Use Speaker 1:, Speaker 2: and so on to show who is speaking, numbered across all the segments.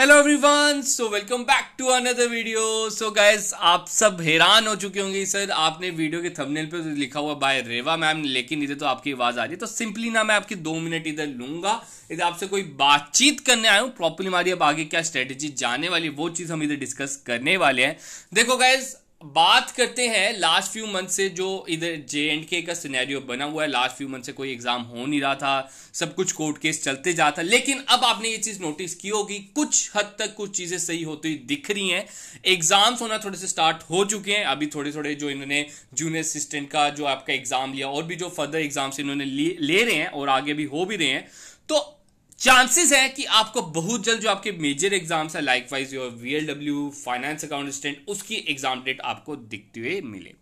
Speaker 1: Hello everyone so welcome back to another video so guys आप सब हैरान हो चुके होंगे सर आपने वीडियो के थंबनेल पे लिखा हुआ बाय रेवा मैम लेकिन इधर तो आपकी आवाज़ आ रही है तो सिंपली ना मैं आपकी दो मिनट इधर लूंगा इधर आपसे कोई बातचीत करने आया हूँ प्रॉपरली हमारी अब आगे क्या स्ट्रेटेजी जाने वाली वो चीज़ हम इधर डिस्कस करने वाले हैं देखो गाइज बात करते हैं लास्ट फ्यू मंथ से जो इधर जे एंड के का सिनेरियो बना हुआ है लास्ट फ्यू मंथ से कोई एग्जाम हो नहीं रहा था सब कुछ कोर्ट केस चलते जा था लेकिन अब आपने ये चीज नोटिस की होगी कुछ हद तक कुछ चीजें सही होती दिख रही हैं एग्जाम्स होना थोड़े से स्टार्ट हो चुके हैं अभी थोड़े थोड़े जो इन्होंने जूनियर असिस्टेंट का जो आपका एग्जाम लिया और भी जो फर्दर एग्जाम्स इन्होंने ले रहे हैं और आगे भी हो भी रहे हैं तो चांसेस है कि आपको बहुत जल्द जो आपके मेजर एग्जाम्स है like wise your V finance account उसकी एग्जाम डेट आपको दिखते हुए मिले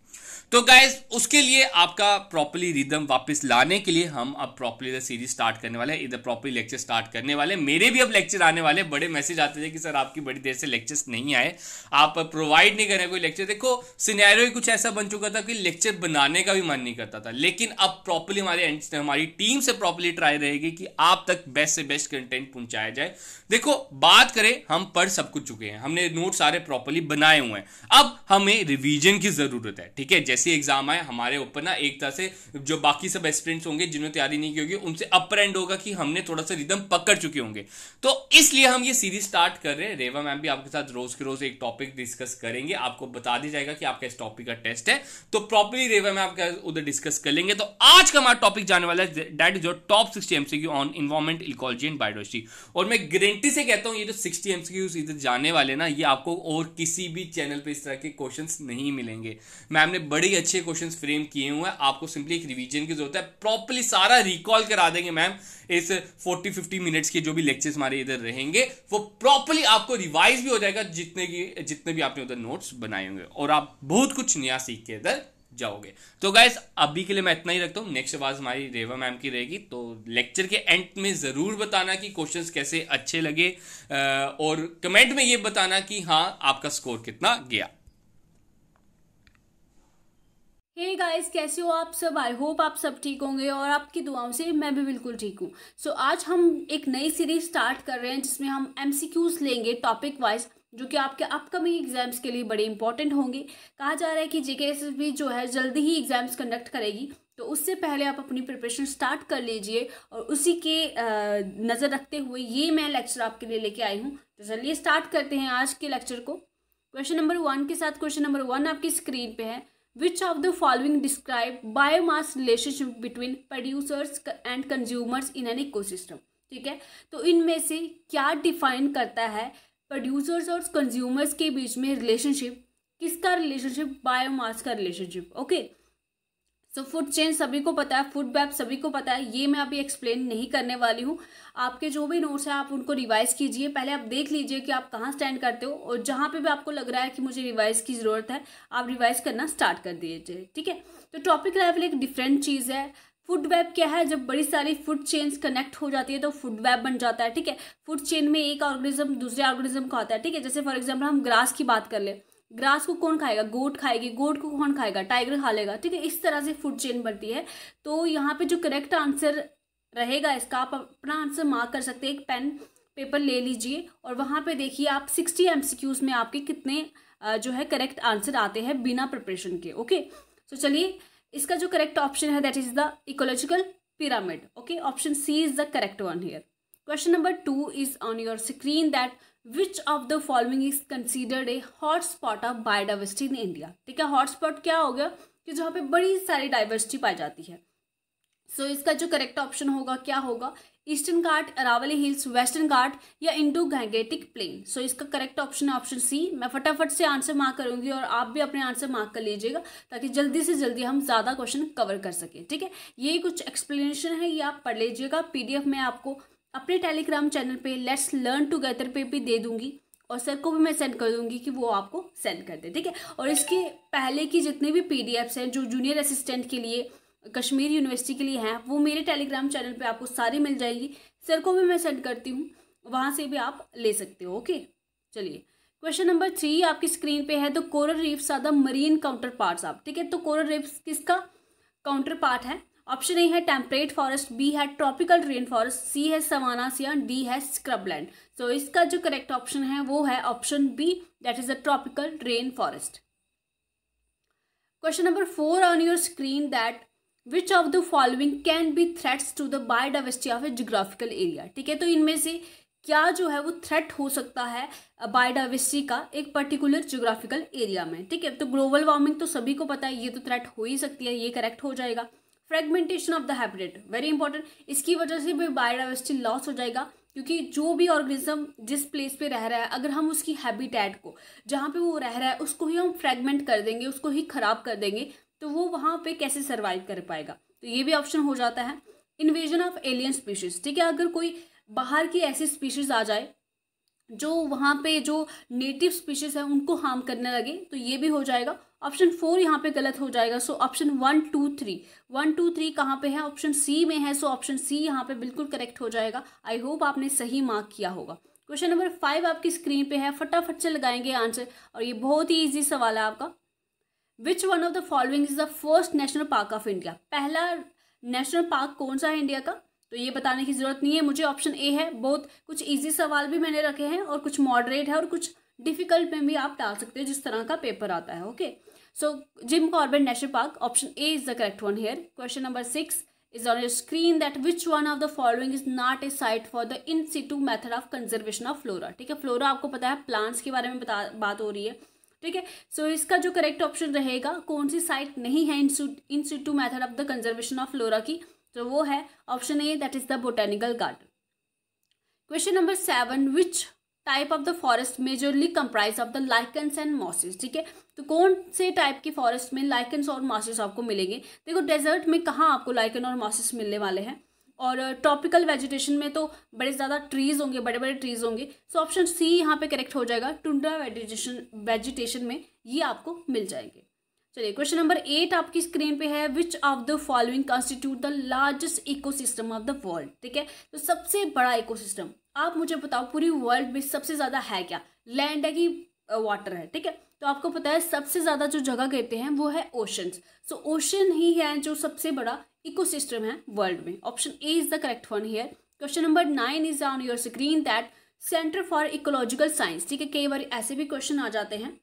Speaker 1: तो गाइज उसके लिए आपका प्रॉपरली रिदम वापस लाने के लिए हम अब प्रॉपरली सीरीज स्टार्ट करने वाले इधर प्रॉपरली लेक्चर स्टार्ट करने वाले मेरे भी अब लेक्चर आने वाले बड़े मैसेज आते थे कि सर आपकी बड़ी देर से लेक्चर्स नहीं आए आप प्रोवाइड नहीं कर रहे कोई लेक्चर देखो सिनेरियो ही कुछ ऐसा बन चुका था कि लेक्चर बनाने का भी मन नहीं करता था लेकिन अब प्रॉपरली हमारे हमारी टीम से प्रॉपरली ट्राई रहेगी कि आप तक बेस्ट से बेस्ट कंटेंट पहुंचाया जाए देखो बात करें हम पढ़ सब कुछ चुके हैं हमने नोट सारे प्रॉपरली बनाए हुए हैं अब हमें रिविजन की जरूरत है ठीक है जैसे एग्जाम आए हमारे ऊपर ना एक तरह से जो बाकी सब एस्पिरेंट्स होंगे जिन्होंने तैयारी नहीं की होगी उनसे अपर एंड होगा कि हमने थोड़ा सा रिदम पकड़ चुके होंगे तो इसलिए हम ये सीरीज स्टार्ट कर रहे हैं रेवा मैम भी आपके साथ रोज के रोज एक टॉपिक डिस्कस करेंगे आपको बता दिया जाएगा कि आपका इस टॉपिक का टेस्ट है तो प्रॉपरली रेवा मैम आपका उधर डिस्कस कर लेंगे तो आज का हमारा टॉपिक जाने वाला है that your top sixty MCQ on environment ecology and biology और मैं गारंटी से कहता हूं ये जो सिक्सटी एमसीक्यू इधर जाने वाले ना ये आपको और किसी भी चैनल पर इस तरह के क्वेश्चन नहीं मिलेंगे मैम ने बड़े बड़े ही अच्छे क्वेश्चन फ्रेम किए हुए हैं आपको सिंपली एक रिविजन की जरूरत है प्रॉपरली सारा रिकॉल करा देंगे मैम इस 40 50 मिनट्स के जो भी लेक्चर्स हमारे इधर रहेंगे वो प्रॉपरली आपको रिवाइज भी हो जाएगा जितने की जितने भी आपने उधर नोट्स बनाए होंगे और आप बहुत कुछ नया सीख के इधर जाओगे तो गाइस अभी के लिए मैं इतना ही रखता हूँ नेक्स्ट आवाज हमारी रेवा मैम की रहेगी तो लेक्चर के एंड में ज़रूर बताना कि क्वेश्चंस कैसे अच्छे लगे और कमेंट में ये बताना कि हाँ आपका स्कोर कितना गया
Speaker 2: हे hey गाइस कैसे हो आप सब आई होप आप सब ठीक होंगे और आपकी दुआओं से मैं भी बिल्कुल ठीक हूँ सो so, आज हम एक नई सीरीज स्टार्ट कर रहे हैं जिसमें हम एमसीक्यूज लेंगे टॉपिक वाइज जो कि आपके अपकमिंग एग्जाम्स के लिए बड़े इंपॉर्टेंट होंगे कहा जा रहा है कि जेके भी जो है जल्दी ही एग्जाम्स कंडक्ट करेगी तो उससे पहले आप अपनी प्रिपरेशन स्टार्ट कर लीजिए और उसी के नज़र रखते हुए ये मैं लेक्चर आपके लिए लेके आई हूँ तो चलिए स्टार्ट करते हैं आज के लेक्चर को क्वेश्चन नंबर वन के साथ क्वेश्चन नंबर वन आपकी स्क्रीन पर है which of the following describe biomass relationship between producers and consumers in an ecosystem ठीक है तो इनमें से क्या डिफाइन करता है प्रोड्यूसर्स और कंज्यूमर्स के बीच में रिलेशनशिप किसका रिलेशनशिप बायोमास का relationship okay okay? So food chain सभी को पता है फूड बैप सभी को पता है ये मैं अभी एक्सप्लेन नहीं करने वाली हूँ आपके जो भी नोट्स हैं आप उनको रिवाइज कीजिए पहले आप देख लीजिए कि आप कहाँ स्टैंड करते हो और जहाँ पे भी आपको लग रहा है कि मुझे रिवाइज की ज़रूरत है आप रिवाइज करना स्टार्ट कर दीजिए ठीक है तो टॉपिक लेवल एक डिफरेंट चीज़ है फूड वेब क्या है जब बड़ी सारी फूड चेन्स कनेक्ट हो जाती है तो फूड वेब बन जाता है ठीक है फूड चेन में एक ऑर्गेनिज्म दूसरे ऑर्गेनिज्म को आता है ठीक है जैसे फॉर एग्जाम्पल हम ग्रास की बात कर लें ग्रास को कौन खाएगा गोट खाएगी गोट को कौन खाएगा टाइगर खा लेगा ठीक है इस तरह से फूड चेन बनती है तो यहाँ पे जो करेक्ट आंसर रहेगा इसका आप अपना आंसर मार्क कर सकते हैं एक पेन पेपर ले लीजिए और वहाँ पे देखिए आप सिक्सटी एम में आपके कितने जो है करेक्ट आंसर आते हैं बिना प्रिपरेशन के ओके सो चलिए इसका जो करेक्ट ऑप्शन है that is the ecological pyramid okay option C is the correct one here number two is on your screen screen which of the following is considered a hot hotspot of biodiversity in India ठीक है hotspot क्या हो गया कि जहाँ पे बड़ी सारी डाइवर्सिटी पाई जाती है सो so, इसका जो करेक्ट ऑप्शन होगा क्या होगा Eastern Ghat Aravalli Hills Western Ghat या इंडो गैंगेटिक प्लेन सो इसका करेक्ट ऑप्शन है ऑप्शन सी मैं फटाफट से आंसर मार्क करूंगी और आप भी अपने आंसर मार्क कर लीजिएगा ताकि जल्दी से जल्दी हम ज़्यादा क्वेश्चन कवर कर सकें ठीक है ये कुछ एक्सप्लेनेशन है ये आप पढ़ लीजिएगा पी में आपको अपने टेलीग्राम चैनल पे लेट्स लर्न टुगेदर पे भी दे दूंगी और सर को भी मैं सेंड कर दूंगी कि वो आपको सेंड कर दे ठीक है और इसके पहले की जितने भी पी हैं जो जूनियर असिस्टेंट के लिए कश्मीर यूनिवर्सिटी के लिए हैं वो मेरे टेलीग्राम चैनल पे आपको सारी मिल जाएगी सर को भी मैं सेंड करती हूँ वहाँ से भी आप ले सकते हो ओके चलिए क्वेश्चन नंबर थ्री आपकी स्क्रीन पे है तो coral reefs are the marine counterparts आप ठीक है तो कोरल रीफ्स किसका काउंटर पार्ट है ऑप्शन ए है टेम्परेट फॉरेस्ट बी है ट्रॉपिकल रेन फॉरेस्ट सी है सवानास या डी है स्क्रबलैंड सो so, इसका जो करेक्ट ऑप्शन है वो है option B that is a tropical rain forest question number four on your screen that which of the following can be threats to the biodiversity of a geographical area ठीक है तो इनमें से क्या जो है वो थ्रेट हो सकता है बायोडाइवर्सिटी का एक पर्टिकुलर जोग्राफिकल एरिया में ठीक है तो ग्लोबल वार्मिंग तो सभी को पता है ये तो थ्रेट हो ही सकती है ये करेक्ट हो जाएगा fragmentation of the habitat very important इसकी वजह से भी बायोडाइवर्सिटी लॉस हो जाएगा क्योंकि जो भी ऑर्गेनिज्म जिस प्लेस पे रह रहा है अगर हम उसकी हैबिटेट को जहाँ पे वो रह रहा है उसको ही हम फ्रेगमेंट कर देंगे उसको ही ख़राब कर देंगे तो वो वहाँ पे कैसे सर्वाइव कर पाएगा तो ये भी ऑप्शन हो जाता है इन्वेजन ऑफ एलियन स्पीशीज़ ठीक है अगर कोई बाहर की ऐसी स्पीशीज़ आ जाए जो वहाँ पे जो नेटिव स्पीशीज़ है उनको हार्म करने लगे तो ये भी हो जाएगा ऑप्शन फोर यहाँ पे गलत हो जाएगा so option one two three one two three कहाँ पे है ऑप्शन सी में है सो ऑप्शन सी यहाँ पे बिल्कुल करेक्ट हो जाएगा आई होप आपने सही मार्क किया होगा क्वेश्चन नंबर फाइव आपकी स्क्रीन पे है फटाफट से लगाएंगे आंसर और ये बहुत ही ईजी सवाल है आपका which one of the following is the first national park of India पहला नेशनल पार्क कौन सा है इंडिया का तो ये बताने की जरूरत नहीं है मुझे ऑप्शन ए है बहुत कुछ ईजी सवाल भी मैंने रखे हैं और कुछ मॉडरेट है और कुछ डिफिकल्ट में भी आप डाल सकते हैं जिस तरह का पेपर आता है okay so Jim Corbett national park option A is the correct one here question number six is on your screen that which one of the following is not a site for the in situ method of conservation of flora ठीक है flora आपको पता है plants के बारे में बता बात हो रही है ठीक है सो इसका जो करेक्ट ऑप्शन रहेगा कौन सी साइट नहीं है in situ method of the conservation of flora की तो वो है option A that is the botanical garden question number seven which type of the forest majorly comprise of the lichens and mosses ठीक है तो कौन से टाइप की फॉरेस्ट में लाइकन्स और मॉसेस आपको मिलेंगे देखो डेजर्ट में कहाँ आपको लाइकन और मॉसेस मिलने वाले हैं और ट्रॉपिकल uh, वेजिटेशन में तो बड़े ज़्यादा ट्रीज़ होंगे बड़े बड़े ट्रीज़ होंगे सो ऑप्शन सी यहाँ पे करेक्ट हो जाएगा टुंड्रा वेजिटेशन वेजिटेशन में ये आपको मिल जाएंगे चलिए क्वेश्चन नंबर एट आपकी स्क्रीन पे है which of the following constitute the largest ecosystem of the world ठीक है तो सबसे बड़ा इकोसिस्टम आप मुझे बताओ पूरी वर्ल्ड में सबसे ज़्यादा है क्या लैंड है कि वाटर है ठीक है तो आपको पता है सबसे ज़्यादा जो जगह कहते हैं वो है ओशंस सो ओशन ही है जो सबसे बड़ा इकोसिस्टम है वर्ल्ड में option A is the correct one here question number nine is on your screen that centre for ecological science ठीक है कई बार ऐसे भी क्वेश्चन आ जाते हैं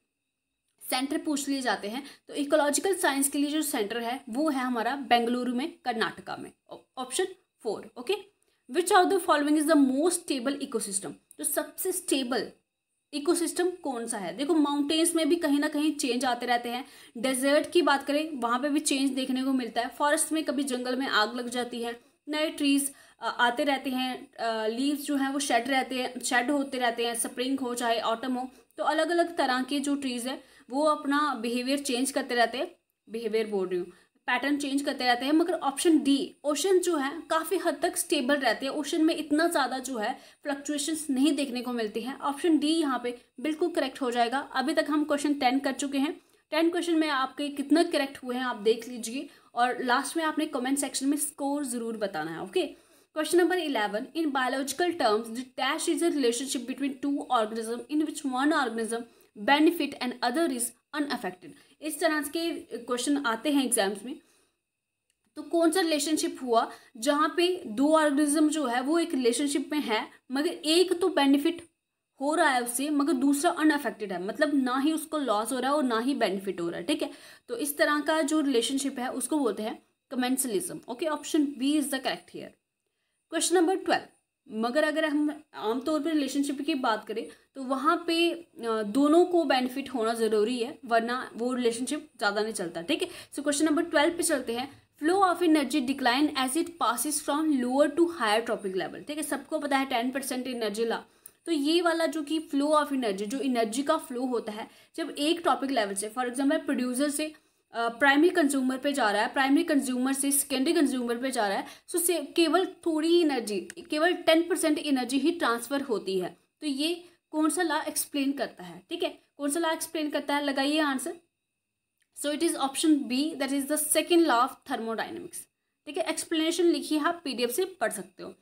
Speaker 2: सेंटर पूछ लिए जाते हैं तो इकोलॉजिकल साइंस के लिए जो सेंटर है वो है हमारा बेंगलुरु में कर्नाटका में option four okay which are the following is the most stable ecosystem तो सबसे स्टेबल इकोसिस्टम कौन सा है देखो माउंटेन्स में भी कहीं ना कहीं चेंज आते रहते हैं डेजर्ट की बात करें वहाँ पे भी चेंज देखने को मिलता है फॉरेस्ट में कभी जंगल में आग लग जाती है नए ट्रीज आते रहते हैं लीव्स जो हैं वो शेड रहते हैं शेड होते रहते हैं स्प्रिंग हो चाहे ऑटम हो तो अलग अलग तरह के जो ट्रीज़ हैं वो अपना बिहेवियर चेंज करते रहते हैं बिहेवियर बोल रही हूँ पैटर्न चेंज करते रहते हैं मगर ऑप्शन डी ओशन जो है काफ़ी हद तक स्टेबल रहते हैं ओशन में इतना ज़्यादा जो है फ्लक्चुएशंस नहीं देखने को मिलती हैं ऑप्शन डी यहाँ पे बिल्कुल करेक्ट हो जाएगा अभी तक हम क्वेश्चन टेन कर चुके हैं टेन क्वेश्चन में आपके कितना करेक्ट हुए हैं आप देख लीजिए और लास्ट में आपने कमेंट सेक्शन में स्कोर ज़रूर बताना है okay question number eleven in biological terms the dash is a relationship between two organism in which one organism benefit and other is unaffected इस तरह के क्वेश्चन आते हैं एग्जाम्स में तो कौन सा रिलेशनशिप हुआ जहाँ पे दो ऑर्गेनिज्म जो है वो एक रिलेशनशिप में है मगर एक तो बेनिफिट हो रहा है उससे मगर दूसरा अनअफेक्टेड है मतलब ना ही उसको लॉस हो रहा है और ना ही बेनिफिट हो रहा है ठीक है तो इस तरह का जो रिलेशनशिप है उसको बोलते हैं commensalism okay option B is the correct here question number twelve मगर अगर हम आमतौर पर रिलेशनशिप की बात करें तो वहाँ पे दोनों को बेनिफिट होना ज़रूरी है वरना वो रिलेशनशिप ज़्यादा नहीं चलता ठीक है सो क्वेश्चन नंबर ट्वेल्व पे चलते हैं flow of energy decline as it passes from lower to higher trophic level ठीक है सबको पता है टेन परसेंट एनर्जी ला तो ये वाला जो कि फ्लो ऑफ एनर्जी जो एनर्जी का फ्लो होता है जब एक टॉपिक लेवल से फॉर एग्जाम्पल प्रोड्यूसर से प्राइमरी कंज्यूमर पे जा रहा है प्राइमरी कंज्यूमर से सेकेंडरी कंज्यूमर पे जा रहा है सो so, केवल थोड़ी एनर्जी केवल टेन परसेंट एनर्जी ही ट्रांसफ़र होती है तो ये कौन सा लॉ एक्सप्लेन करता है ठीक है कौन सा लॉ एक्सप्लेन करता है लगाइए answer so it is option B that is the second law of thermodynamics ठीक है एक्सप्लेनेशन लिखिए आप एफ से पढ़ सकते हो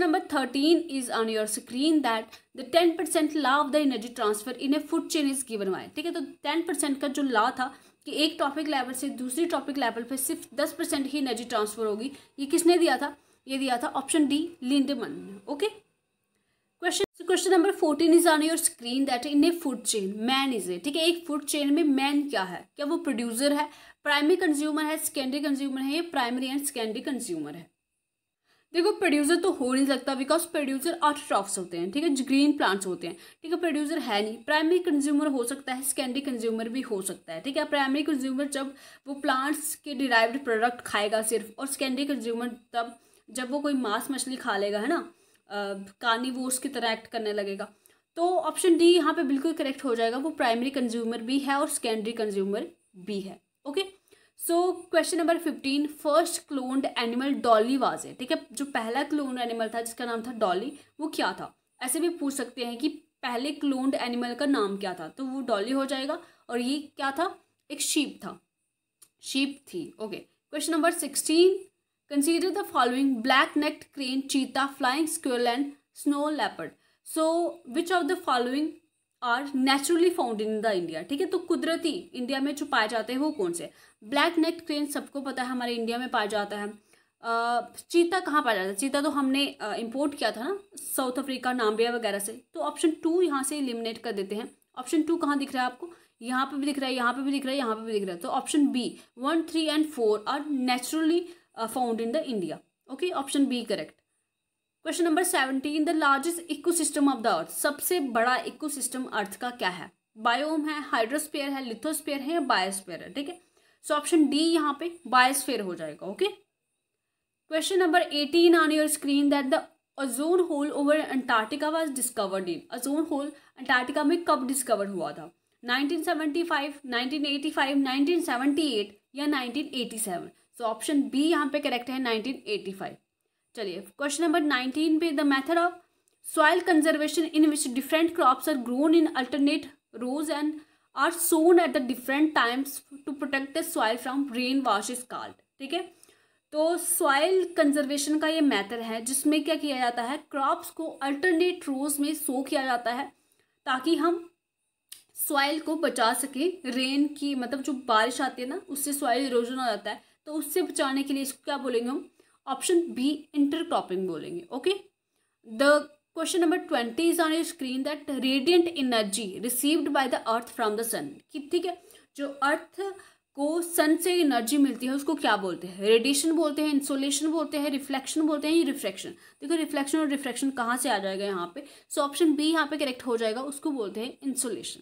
Speaker 2: number thirteen is on your screen that the ten percent law of the energy transfer in a food chain is given by ठीक है तो टेन परसेंट का जो लॉ था कि एक टॉपिक लेवल से दूसरी टॉपिक लेवल पे सिर्फ दस परसेंट ही एनर्जी ट्रांसफ़र होगी ये किसने दिया था ये दिया था ऑप्शन डी लिंडमन ने okay question question number fourteen is on your screen that in a food chain man is a ठीक है एक फूड चेन में मैन क्या है क्या वो प्रोड्यूसर है प्राइमरी कंज्यूमर है सेकेंडरी कंज्यूमर है या प्राइमरी एंड सेकेंडरी कंज्यूमर है देखो प्रोड्यूसर तो हो नहीं सकता बिकॉज प्रोड्यूसर आर्ट्रॉफ्स होते हैं ठीक है ग्रीन प्लांट्स होते हैं ठीक है प्रोड्यूसर है नहीं प्राइमरी कंज्यूमर हो सकता है सेकेंडरी कंज्यूमर भी हो सकता है ठीक है प्राइमरी कंज्यूमर जब वो प्लांट्स के डिराइव्ड प्रोडक्ट खाएगा सिर्फ और सेकेंडरी कंज्यूमर तब जब वो कोई मांस मछली खा लेगा है ना वो की तरह एक्ट करने लगेगा तो ऑप्शन डी यहाँ पे बिल्कुल करेक्ट हो जाएगा वो प्राइमरी कंज्यूमर भी है और सेकेंडरी कंज्यूमर भी है okay okay? So question number fifteen first cloned animal Dolly was है ठीक है जो पहला क्लोन्ड एनिमल था जिसका नाम था डॉली वो क्या था ऐसे भी पूछ सकते हैं कि पहले क्लोन्ड एनिमल का नाम क्या था तो वो डॉली हो जाएगा और ये क्या था एक शीप था शीप थी okay question number sixteen consider the following black necked crane cheetah flying squirrel and snow leopard so which of the following are naturally found in the India ठीक है तो कुदरती इंडिया में जो पाए जाते हैं वो कौन से ब्लैक नेक क्रेन सबको पता है हमारे इंडिया में पाया जाता है चीता कहाँ पाया जाता है चीता तो हमने इंपोर्ट किया था ना साउथ अफ्रीका नाम्बिया वगैरह से तो ऑप्शन टू यहाँ से इलिमिनेट कर देते हैं ऑप्शन टू कहाँ दिख रहा है आपको यहाँ पे भी दिख रहा है यहाँ पे भी दिख रहा है यहाँ पे भी दिख रहा है तो option B one three and four are naturally found in the India okay option B correct question number seventeen the largest system of the earth सबसे बड़ा सिस्टम अर्थ का क्या है बायोम है हाइड्रोस्पेयर है लिथोस्पेयर है या बायोस्पेयर है ठीक है सो ऑप्शन डी यहाँ पे बायस फेयर हो जाएगा okay question number eighteen on your screen that the ozone hole over Antarctica was discovered in ozone hole Antarctica में कब डिस्कवर हुआ था 1975, 1985, 1978 या 1987 सो ऑप्शन बी यहाँ पे करेक्ट है 1985 चलिए क्वेश्चन नंबर नाइनटीन पे the method of soil conservation in which different crops are grown in alternate rows and are sown at the different times to protect the soil from rain wash is called ठीक है तो soil conservation का ये method है जिसमें क्या किया जाता है क्रॉप्स को अल्टरनेट रोज में सो किया जाता है ताकि हम सॉइल को बचा सकें रेन की मतलब जो बारिश आती है ना उससे सॉइल इरोजन हो जाता है तो उससे बचाने के लिए इसको क्या बोलेंगे हम ऑप्शन बी इंटर क्रॉपिंग बोलेंगे okay the question number twenty is on your screen that radiant energy received by the earth from the sun कि ठीक है जो अर्थ को सन से एनर्जी मिलती है उसको क्या बोलते हैं रेडिएशन बोलते हैं इंसोलेशन बोलते हैं रिफ्लेक्शन बोलते हैं या रिफ्रैक्शन देखो रिफ्लेक्शन और रिफ्रैक्शन कहाँ से आ जाएगा यहाँ पे सो ऑप्शन बी यहाँ पे करेक्ट हो जाएगा उसको बोलते हैं insolation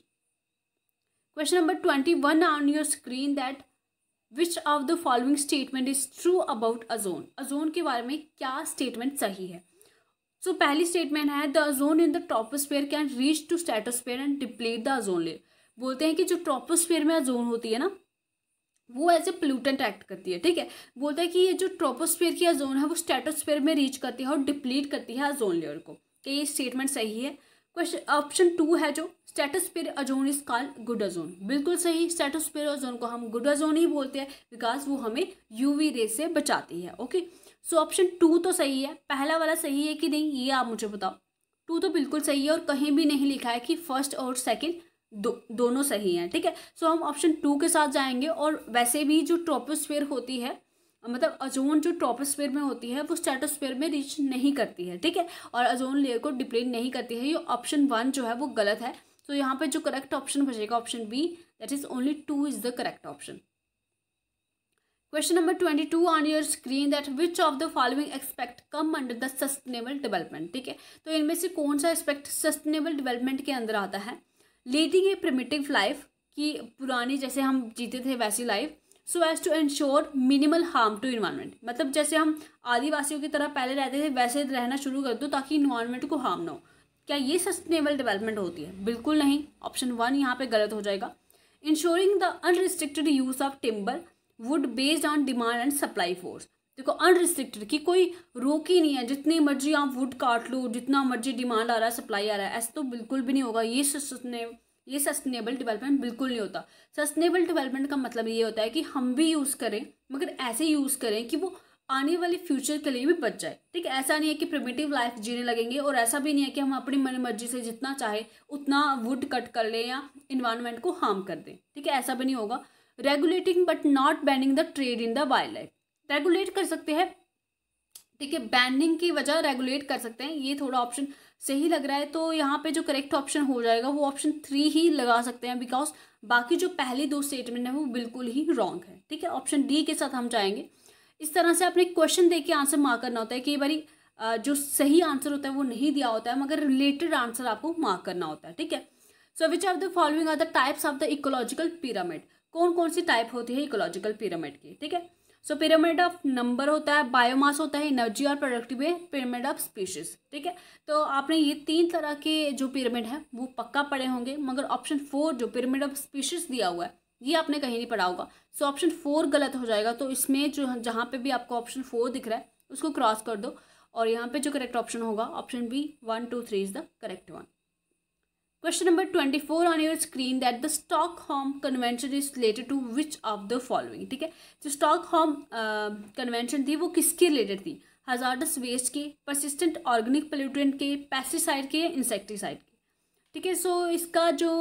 Speaker 2: question number twenty one on your screen that which of the following statement is true about ozone ozone के बारे में क्या स्टेटमेंट सही है सो so, पहली स्टेटमेंट है the ozone in the troposphere can reach to stratosphere and deplete the ozone layer बोलते हैं कि जो ट्रोपोस्फेयर में अजोन होती है ना वो एज ए पोल्यूटेंट एक्ट करती है ठीक है बोलता है कि ये जो ट्रोपोस्फेयर की जोन है वो स्टेटोस्फेयर में रीच करती है और डिप्लीट करती है अजोन लेयर को क्या तो ये स्टेटमेंट सही है क्वेश्चन ऑप्शन टू है जो stratosphere ozone is called good ozone बिल्कुल सही स्टेटोस्फेयर अजोन को हम गुड अजोन ही बोलते हैं बिकॉज वो हमें यूवी रे से बचाती है okay okay? So option two तो सही है पहला वाला सही है कि नहीं ये आप मुझे बताओ टू तो बिल्कुल सही है और कहीं भी नहीं लिखा है कि फर्स्ट और सेकेंड दो दोनों सही हैं ठीक है सो so, हम ऑप्शन टू के साथ जाएंगे और वैसे भी जो ट्रोपोस्फेयर होती है मतलब अजोन जो ट्रोपोस्फेयर में होती है वो स्टेटोस्फेयर में रीच नहीं करती है ठीक है और अजोन लेयर को डिप्लेन नहीं करती है ये ऑप्शन वन जो है वो गलत है सो so, यहाँ पर जो करेक्ट ऑप्शन बचेगा option B that is only two is the correct option question number twenty two on your screen that which of the following expect come under the sustainable development ठीक है तो इनमें से कौन सा एक्सपेक्ट सस्टेनेबल डेवलपमेंट के अंदर आता है लीडिंग ए प्रिमेटिव लाइफ कि पुरानी जैसे हम जीते थे वैसी life so as to ensure minimal harm to environment मतलब जैसे हम आदिवासियों की तरह पहले रहते थे वैसे रहना शुरू कर दो ताकि इन्वायरमेंट को हार्म ना हो क्या ये सस्टेनेबल डेवलपमेंट होती है बिल्कुल नहीं ऑप्शन वन यहाँ पे गलत हो जाएगा ensuring the unrestricted use of timber wood based on demand and supply force देखो अनरिस्ट्रिक्टेड की कोई रोक ही नहीं है जितनी मर्जी आप वुड काट लो जितना मर्जी डिमांड आ रहा है सप्लाई आ रहा है ऐसा तो बिल्कुल भी नहीं होगा ये सस्ने ये सस्टेनेबल डेवलपमेंट बिल्कुल नहीं होता सस्टेनेबल डेवलपमेंट का मतलब ये होता है कि हम भी यूज़ करें मगर ऐसे यूज़ करें कि वो आने वाले फ्यूचर के लिए भी बच जाए ठीक है ऐसा नहीं है कि प्रिमेटिव लाइफ जीने लगेंगे और ऐसा भी नहीं है कि हम अपनी मन मर्जी से जितना चाहे उतना वुड कट कर लें या इन्वायरमेंट को हार्म कर दें ठीक है ऐसा भी नहीं होगा regulating but not banning the trade in the wildlife regulate कर सकते हैं ठीक है बैनिंग की वजह रेगुलेट कर सकते हैं ये थोड़ा ऑप्शन सही लग रहा है तो यहाँ पे जो करेक्ट ऑप्शन हो जाएगा वो ऑप्शन थ्री ही लगा सकते हैं बिकॉज बाकी जो पहली दो स्टेटमेंट है वो बिल्कुल ही रॉन्ग है ठीक है ऑप्शन डी के साथ हम जाएंगे इस तरह से आपने क्वेश्चन देख के आंसर मार्क करना होता है कई बार जो सही आंसर होता है वो नहीं दिया होता है मगर रिलेटेड आंसर आपको मार्क करना होता है ठीक है so which are the following are the types of the ecological pyramid कौन कौन सी टाइप होती है इकोलॉजिकल पिरामिड की ठीक है सो पिरामिड ऑफ नंबर होता है बायोमास होता है एनर्जी और प्रोडक्टिव पिरामिड ऑफ स्पीशीज ठीक है तो आपने ये तीन तरह के जो पिरामिड है वो पक्का पड़े होंगे मगर ऑप्शन फोर जो पिरामिड ऑफ स्पीशीज दिया हुआ है ये आपने कहीं नहीं पढ़ा होगा सो ऑप्शन फोर गलत हो जाएगा तो इसमें जो जहाँ पे भी आपको ऑप्शन फोर दिख रहा है उसको क्रॉस कर दो और यहाँ पे जो करेक्ट ऑप्शन होगा option B one two three is the correct one question number twenty four on your screen that the Stockholm convention is related to which of the following ठीक है जो स्टॉक होम कन्वेंशन थी वो किसके related थी hazardous waste के persistent organic pollutant के pesticide के इंसेक्टिसाइड के ठीक है सो इसका जो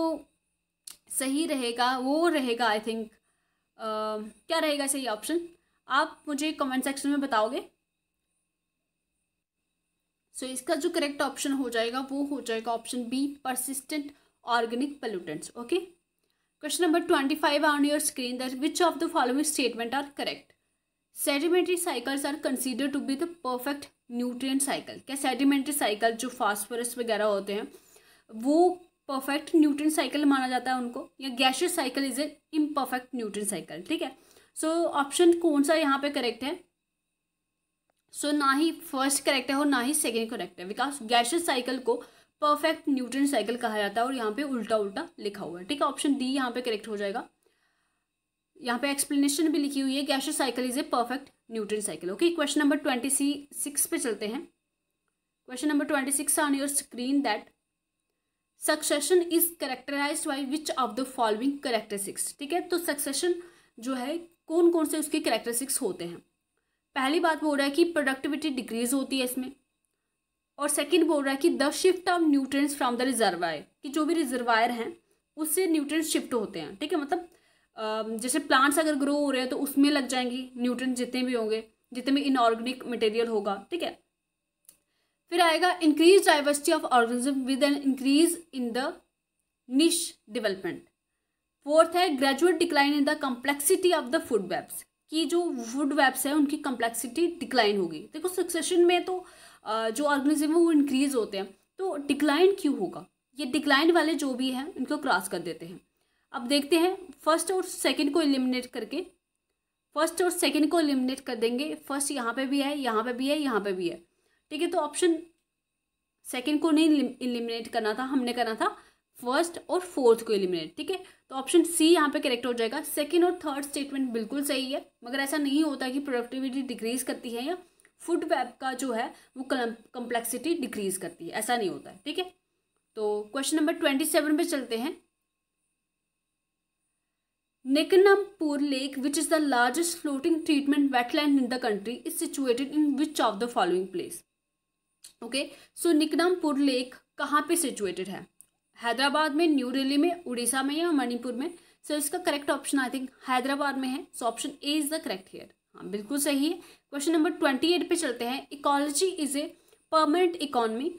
Speaker 2: सही रहेगा वो रहेगा आई थिंक uh, क्या रहेगा सही ऑप्शन आप मुझे कमेंट सेक्शन में बताओगे सो इसका जो करेक्ट ऑप्शन हो जाएगा वो हो जाएगा option B persistent organic pollutants okay question number twenty five on your screen that which of the following statement are correct sedimentary cycles are consider to be the perfect nutrient cycle क्या sedimentary cycle जो phosphorus वगैरह होते हैं वो perfect nutrient cycle माना जाता है उनको या gaseous cycle is a imperfect nutrient cycle ठीक है सो so, ऑप्शन कौन सा यहाँ पे करेक्ट है सो so, ना ही फर्स्ट करेक्ट है और ना ही सेकेंड करेक्ट है विकास गैशियस साइकिल को परफेक्ट न्यूट्रन साइकिल कहा जाता है और यहाँ पे उल्टा उल्टा लिखा हुआ है ठीक है ऑप्शन डी यहाँ पे करेक्ट हो जाएगा यहाँ पे एक्सप्लेनेशन भी लिखी हुई है gaseous cycle is a perfect nutrient cycle okay question number twenty सी सिक्स पे चलते हैं question number twenty six on your screen that succession is characterize by which of the following characteristics ठीक है तो सक्सेशन जो है कौन कौन से उसके करेक्टरिस्टिक्स होते हैं पहली बात बोल रहा है कि प्रोडक्टिविटी डिक्रीज होती है इसमें और सेकंड बोल रहा है कि the shift of nutrients from the reservoir कि जो भी रिजर्वायर हैं उससे न्यूट्रिएंट्स शिफ्ट होते हैं ठीक है मतलब जैसे प्लांट्स अगर ग्रो हो रहे हैं तो उसमें लग जाएंगी न्यूट्रिएंट्स जितने भी होंगे जितने भी इनऑर्गेनिक मटेरियल होगा ठीक है फिर आएगा increase diversity of organism with an increase in the niche development fourth है gradual decline in the complexity of the food webs कि जो वुड वेब्स हैं उनकी कम्प्लेक्सिटी डिक्लाइन होगी देखो सक्सेशन में तो जो ऑर्गेनिज्म है वो इंक्रीज होते हैं तो डिक्लाइन क्यों होगा ये डिक्लाइन वाले जो भी हैं उनको क्रॉस कर देते हैं अब देखते हैं फर्स्ट और सेकेंड को एलिमिनेट करके फर्स्ट और सेकेंड को एलिमिनेट कर देंगे फर्स्ट यहाँ पे भी है यहाँ पे भी है यहाँ पे भी है ठीक है तो ऑप्शन सेकेंड को नहीं एलिमिनेट करना था हमने करना था फर्स्ट और फोर्थ को एलिमिनेट ठीक है तो ऑप्शन सी यहाँ पे करेक्ट हो जाएगा सेकेंड और थर्ड स्टेटमेंट बिल्कुल सही है मगर ऐसा नहीं होता कि प्रोडक्टिविटी डिक्रीज करती है या फूड वेब का जो है वो कम्प्लेक्सिटी डिक्रीज करती है ऐसा नहीं होता है ठीक है तो क्वेश्चन नंबर ट्वेंटी सेवन पे चलते हैं Neknampur lake which is the largest floating treatment wetland in the country is situated in which of the following place okay so Neknampur lake कहाँ पे सिचुएटेड है हैदराबाद में न्यू दिल्ली में उड़ीसा में या मणिपुर में सो so, इसका correct option I think Hyderabad में है so option A is the correct here हाँ बिल्कुल सही है क्वेश्चन नंबर ट्वेंटी एट पे चलते हैं ecology is a permanent economy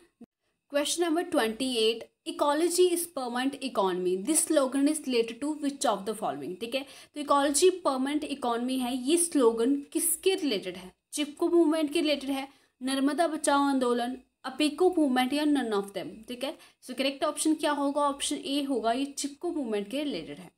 Speaker 2: question number twenty eight ecology is permanent economy this slogan is related to which of the following ठीक है तो इकोलॉजी परमानेंट इकोनॉमी है ये स्लोगन किसके रिलेटेड है चिपको मूवमेंट के रिलेटेड है नर्मदा बचाओ आंदोलन अपेको मूवमेंट या नन ऑफ देम ठीक है सो करेक्ट ऑप्शन क्या होगा ऑप्शन ए होगा ये चिपको मूवमेंट के रिलेटेड है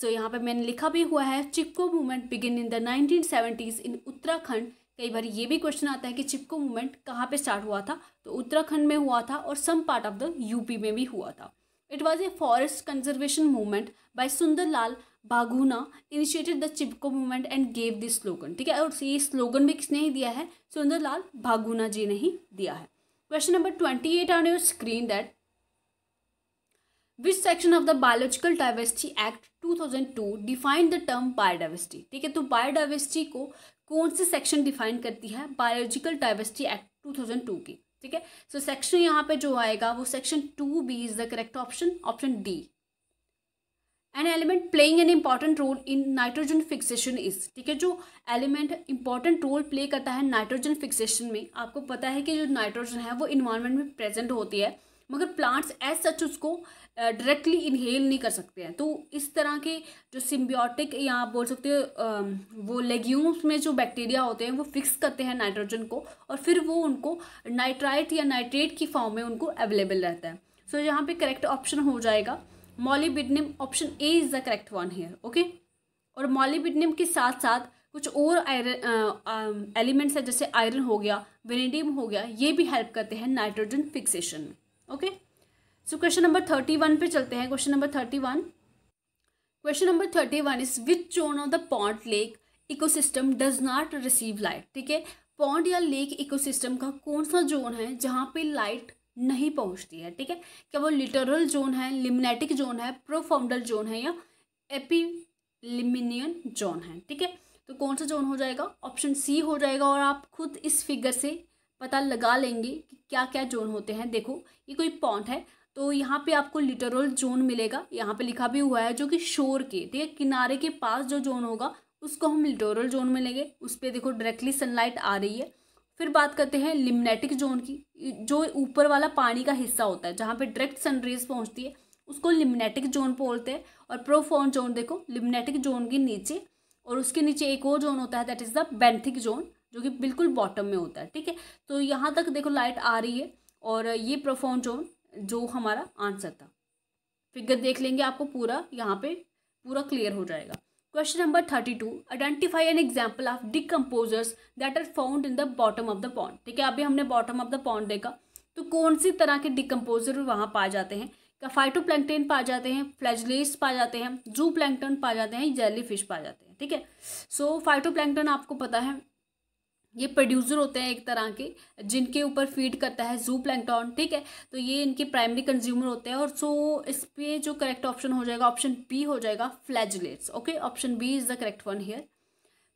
Speaker 2: सो so, यहाँ पे मैंने लिखा भी हुआ है Chipko movement begin in the nineteen seventies in Uttarakhand कई बार ये भी क्वेश्चन आता है कि चिपको मूवमेंट कहाँ पे स्टार्ट हुआ था तो उत्तराखंड में हुआ था और some part of the UP में भी हुआ था it was a forest conservation movement by Sunderlal Bahuguna initiated the Chipko movement and gave this slogan ठीक है और ये स्लोगन भी किसने ही दिया है सुंदरलाल बागुना जी ने ही दिया है question number twenty eight on your screen that which section of the biological diversity act two thousand two define the term biodiversity ठीक है तो बायोडाइवर्सिटी को कौन से सेक्शन डिफाइन करती है biological diversity act two thousand two की ठीक है सो सेक्शन यहाँ पे जो आएगा वो section two B is the correct option option D an element playing an important role in nitrogen fixation is ठीक है जो एलिमेंट इंपॉर्टेंट रोल प्ले करता है नाइट्रोजन फिक्सेशन में आपको पता है कि जो नाइट्रोजन है वो इन्वायरमेंट में प्रेजेंट होती है मगर प्लांट्स एज सच उसको डायरेक्टली इन्हेल नहीं कर सकते हैं तो इस तरह के जो सिम्बियोटिक या आप बोल सकते हो वो लेग्यूम्स में जो बैक्टीरिया होते हैं वो फिक्स करते हैं नाइट्रोजन को और फिर वो उनको नाइट्राइट या नाइट्रेट की फॉर्म में उनको अवेलेबल रहता है सो so, यहाँ पे करेक्ट ऑप्शन हो जाएगा molybdenum option A is the correct one here okay और मॉलीबिडनिम के साथ साथ कुछ और आयरन एलिमेंट्स है जैसे आयरन हो गया वेनेडियम हो गया ये भी हेल्प करते हैं नाइट्रोजन फिक्सेशन में okay so question number thirty one पे चलते हैं question number thirty one question number thirty one is which zone of the pond lake ecosystem does not receive light ठीक है पॉन्ड या लेक इकोसिस्टम का कौन सा जोन है जहाँ पे लाइट नहीं पहुंचती है ठीक है क्या वो लिटरल जोन है लिमनेटिक जोन है प्रोफाउंडल जोन है या एपीलिमिनियन जोन है ठीक है तो कौन सा जोन हो जाएगा ऑप्शन सी हो जाएगा और आप खुद इस फिगर से पता लगा लेंगे कि क्या क्या जोन होते हैं देखो ये कोई पॉन्ट है तो यहाँ पे आपको लिटरल जोन मिलेगा यहाँ पे लिखा भी हुआ है जो कि शोर के ठीक है किनारे के पास जो जोन होगा उसको हम लिटोरल जोन में लेंगे उस पर देखो डायरेक्टली सनलाइट आ रही है फिर बात करते हैं लिमनेटिक जोन की जो ऊपर वाला पानी का हिस्सा होता है जहाँ पे डायरेक्ट सनरेज पहुँचती है उसको लिमनेटिक जोन बोलते हैं और प्रोफोन जोन देखो लिमनेटिक जोन के नीचे और उसके नीचे एक और जोन होता है that is the benthic zone जो कि बिल्कुल बॉटम में होता है ठीक है तो यहाँ तक देखो लाइट आ रही है और ये प्रोफोन जोन जो हमारा आंसर था फिगर देख लेंगे आपको पूरा यहाँ पे पूरा क्लियर हो जाएगा question number thirty two identify an example of decomposers that are found in the bottom of the pond ठीक है अभी हमने बॉटम ऑफ द पॉन्ड देखा तो कौन सी तरह के डिकम्पोजर वहाँ पाए जाते हैं क्या फाइटो प्लैंकटेन पाए जाते हैं फ्लैजलेस पाए जाते हैं जू प्लैंकटन पाए जाते हैं जेली फिश पाए जाते हैं ठीक है सो फाइटो प्लैंकटन आपको पता है ये प्रोड्यूसर होते हैं एक तरह के जिनके ऊपर फीड करता है जू प्लैंकटॉन ठीक है तो ये इनके प्राइमरी कंज्यूमर होते हैं और सो इस पे जो करेक्ट ऑप्शन हो जाएगा ऑप्शन बी हो जाएगा flagellates okay option B is the correct one here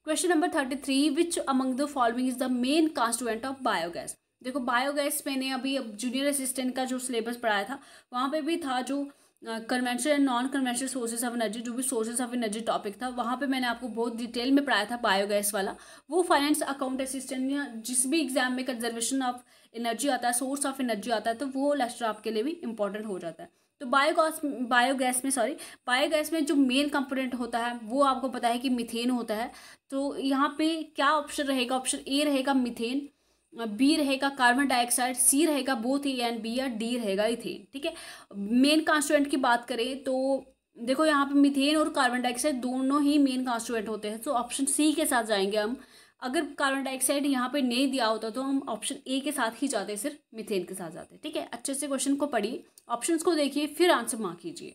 Speaker 2: question number thirty three which among the following is the main constituent of biogas देखो बायोगैस मैंने अभी जूनियर असिस्टेंट का जो सिलेबस पढ़ाया था वहाँ पर भी था जो conventional and non conventional sources of energy जो भी सोर्सेज ऑफ एनर्जी टॉपिक था वहाँ पे मैंने आपको बहुत डिटेल में पढ़ाया था बायोगैस वाला वो फाइनेंस अकाउंट असिस्टेंट या जिस भी एग्जाम में कंजर्वेशन ऑफ एनर्जी आता है सोर्स ऑफ एनर्जी आता है तो वो लेक्चर आपके लिए भी इंपॉर्टेंट हो जाता है तो बायोगैस बायोगैस में सॉरी बायोगैस में जो मेन कंपोनेंट होता है वो आपको पता है कि मिथेन होता है तो यहाँ पे क्या ऑप्शन रहेगा ऑप्शन ए रहेगा मिथेन बी रहेगा कार्बन डाइऑक्साइड सी रहेगा बोथ ए एंड बी या डी रहेगा इथेन e ठीक है मेन कॉन्स्टूएंट की बात करें तो देखो यहाँ पे मीथेन और कार्बन डाइऑक्साइड दोनों ही मेन कॉन्स्टूएंट होते हैं तो ऑप्शन सी के साथ जाएंगे हम अगर कार्बन डाइऑक्साइड यहाँ पे नहीं दिया होता तो हम ऑप्शन ए के साथ ही जाते सिर्फ मीथेन के साथ जाते ठीक है अच्छे से क्वेश्चन को पढ़िए ऑप्शन को देखिए फिर आंसर मार्क कीजिए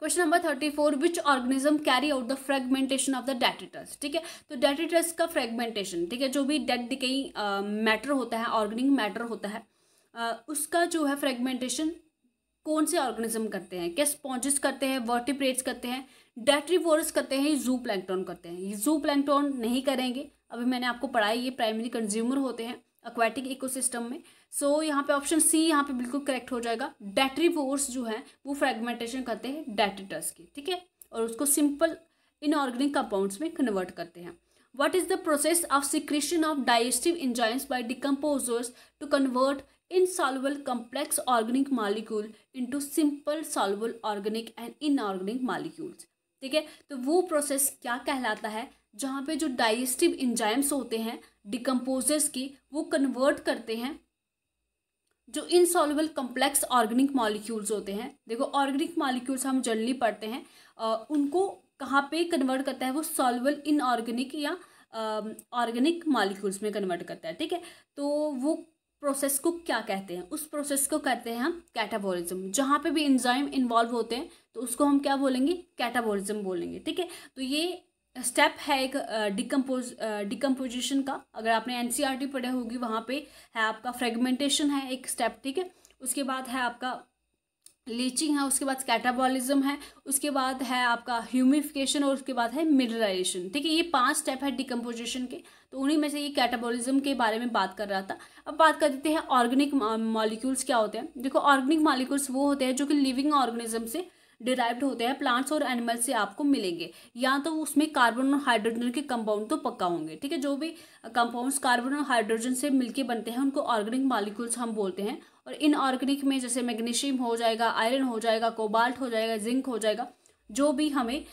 Speaker 2: question number thirty four which organism carry out the fragmentation of the detritus ठीक है तो डेट्रिटस का फ्रेगमेंटेशन ठीक है जो भी डेड कहीं मैटर होता है ऑर्गेनिक मैटर होता है uh, उसका जो है फ्रेगमेंटेशन कौन से ऑर्गेनिज्म करते हैं क्या स्पॉन्जेस करते हैं वर्टिप्रेट्स करते हैं डेट्रीवोरस करते हैं जू प्लैंकटॉन करते हैं ये जू प्लैंकटॉन नहीं करेंगे अभी मैंने आपको पढ़ाई ये प्राइमरी कंज्यूमर होते हैं एक्वेटिक इकोसिस्टम में सो so, यहाँ पे ऑप्शन सी यहाँ पे बिल्कुल करेक्ट हो जाएगा डेटरी फोर्स जो है वो फ्रेगमेंटेशन करते हैं डेटिटस की ठीक है और उसको सिंपल इनऑर्गेनिक कंपाउंड्स में कन्वर्ट करते हैं what is the process of secretion of digestive enzymes by decomposers to convert insoluble complex organic molecule into simple soluble organic and inorganic molecules ठीक है तो वो प्रोसेस क्या कहलाता है जहाँ पे जो डाइजेस्टिव इंजाइम्स होते हैं डिकम्पोजर्स की वो कन्वर्ट करते हैं जो इनसॉल्युबल कम्प्लेक्स ऑर्गेनिक मॉलिक्यूल्स होते हैं देखो ऑर्गेनिक मॉलिक्यूल्स हम जनरली पढ़ते हैं आ, उनको कहाँ पे कन्वर्ट करता है वो सॉल्युबल इनऑर्गेनिक या ऑर्गेनिक मॉलिक्यूल्स में कन्वर्ट करता है ठीक है तो वो प्रोसेस को क्या कहते हैं उस प्रोसेस को कहते हैं हम कैटाबॉलिज्म जहाँ पे भी इंजाइम इन्वॉल्व होते हैं तो उसको हम क्या बोलेंगे कैटाबॉलिज्म बोलेंगे ठीक है तो ये स्टेप है एक डिकम्पोज डिकम्पोजिशन का अगर आपने एन सी आर टी पढ़े होगी वहाँ पे है आपका फ्रेगमेंटेशन है एक स्टेप ठीक है उसके बाद है आपका लीचिंग है उसके बाद कैटाबॉलिज्म है उसके बाद है आपका ह्यूमिफिकेशन और उसके बाद है मिनरलाइजेशन ठीक है ये पांच स्टेप है डिकम्पोजिशन के तो उन्हीं में से ये कैटाबॉलिज्म के बारे में बात कर रहा था अब बात कर देते हैं ऑर्गेनिक मॉलिक्यूल्स क्या होते हैं देखो ऑर्गेनिक मॉलिक्यूल्स वो होते हैं जो कि लिविंग ऑर्गेनिज्म से डिराइव्ड होते हैं प्लांट्स और एनिमल्स से आपको मिलेंगे या तो उसमें कार्बन और हाइड्रोजन के कंपाउंड तो पक्का होंगे ठीक है जो भी कंपाउंड्स कार्बन और हाइड्रोजन से मिलके बनते हैं उनको ऑर्गेनिक मालिक्यूल्स हम बोलते हैं और इनऑर्गेनिक में जैसे मैग्नीशियम हो जाएगा आयरन हो जाएगा कोबाल्ट हो जाएगा जिंक हो जाएगा जो भी हमें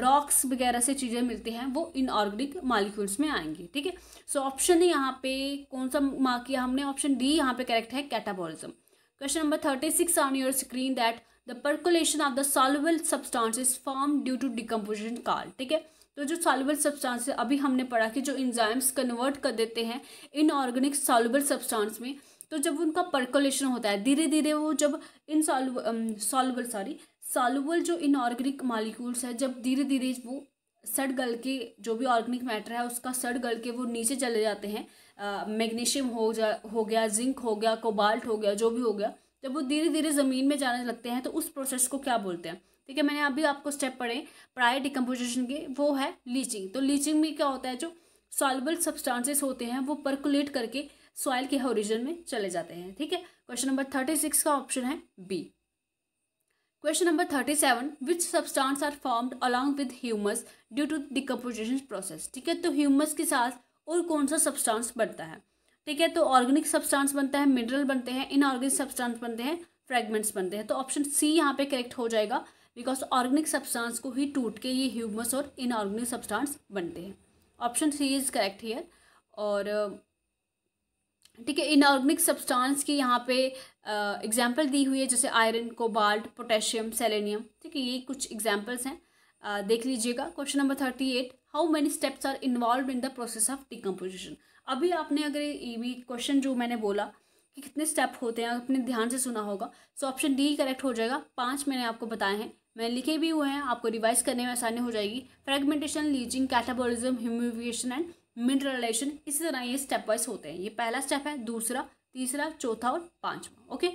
Speaker 2: रॉक्स वगैरह से चीज़ें मिलती हैं वो इन ऑर्गेनिक मालिक्यूल्स में आएंगे ठीक है सो ऑप्शन है यहाँ पे कौन सा मार्क किया हमने ऑप्शन डी यहाँ पे करेक्ट है catabolism question number thirty six on your screen that the percolation of the soluble substances is form due to decomposition called ठीक है तो जो सॉल्युबल सब्सटांस अभी हमने पढ़ा कि जो इंजाइम्स कन्वर्ट कर देते हैं इन ऑर्गेनिक सब्सटांस में तो जब उनका परकुलेशन होता है धीरे धीरे वो जब इन सॉल्युबल सॉरी सॉल्युबल जो इनऑर्गेनिक मालिक्यूल्स है जब धीरे धीरे वो सड़ गल के जो भी ऑर्गेनिक मैटर है उसका सड़ गल के वो नीचे चले जाते हैं मैग्नीशियम हो जा हो गया जिंक हो गया कोबाल्ट हो गया जो भी हो गया जब वो धीरे धीरे ज़मीन में जाने लगते हैं तो उस प्रोसेस को क्या बोलते हैं ठीक है मैंने अभी आपको स्टेप पढ़े प्राय डिकम्पोजिशन के वो है लीचिंग तो लीचिंग में क्या होता है जो सॉल्बल सब्सटांसेस होते हैं वो परकुलेट करके सॉइल के ओरिजिन में चले जाते हैं ठीक है क्वेश्चन नंबर थर्टी सिक्स का ऑप्शन है B question number thirty seven which substance are formed along with humus due to decomposition process ठीक है तो ह्यूमस के साथ और कौन सा सब्सटांस बनता है ठीक है तो ऑर्गेनिक सब्सटेंस बनता है मिनरल बनते हैं इनऑर्गेनिक सब्सटेंस बनते हैं फ्रेगमेंट्स बनते हैं तो ऑप्शन सी यहाँ पे करेक्ट हो जाएगा बिकॉज ऑर्गेनिक सब्सटेंस को ही टूट के ये ह्यूमस और इनऑर्गेनिक सब्सटेंस बनते हैं option C is correct here और ठीक है इनऑर्गेनिक सब्सटेंस की यहाँ पे एग्जाम्पल दी हुई है जैसे आयरन कोबाल्ट पोटेशियम सेलेनियम ठीक है ये कुछ एग्जाम्पल्स हैं देख लीजिएगा question number thirty eight how many steps are involve in the process of decomposition अभी आपने अगर ये भी क्वेश्चन जो मैंने बोला कि कितने स्टेप होते हैं अपने ध्यान से सुना होगा सो ऑप्शन डी करेक्ट हो जाएगा पांच मैंने आपको बताए हैं मैंने लिखे भी हुए हैं आपको रिवाइज करने में आसानी हो जाएगी fragmentation leaching catabolism humification and mineralization इसी तरह ये स्टेप वाइज होते हैं ये पहला स्टेप है दूसरा तीसरा चौथा और पांचवा okay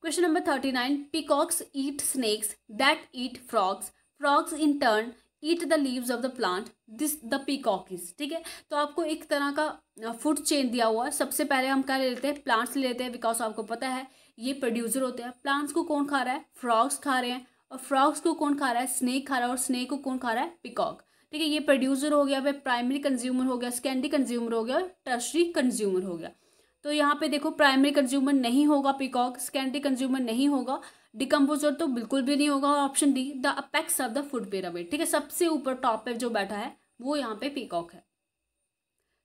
Speaker 2: question number thirty nine peacocks eat snakes that eat frogs frogs in turn eat the leaves of the plant this the peacock is ठीक है तो आपको एक तरह का फूड चेन दिया हुआ है सबसे पहले हम क्या ले लेते हैं प्लांट्स ले लेते हैं बिकॉज आपको पता है ये प्रोड्यूसर होते हैं प्लांट्स को कौन खा रहा है फ्रॉग्स खा रहे हैं और फ्रॉग्स को कौन खा रहा है स्नेक खा रहा है और स्नेक को कौन खा रहा है पिकॉक ठीक है ये प्रोड्यूसर हो गया फिर प्राइमरी कंज्यूमर हो गया सेकेंडरी कंज्यूमर हो गया और टर्सरी कंज्यूमर हो गया तो यहाँ पे देखो प्राइमरी कंज्यूमर नहीं होगा पिकॉक सेकेंडरी कंज्यूमर नहीं होगा डिकम्पोजर तो बिल्कुल भी नहीं होगा option D the apex of the food pyramid ठीक है सबसे ऊपर टॉप पे जो बैठा है वो यहाँ पे पीकॉक है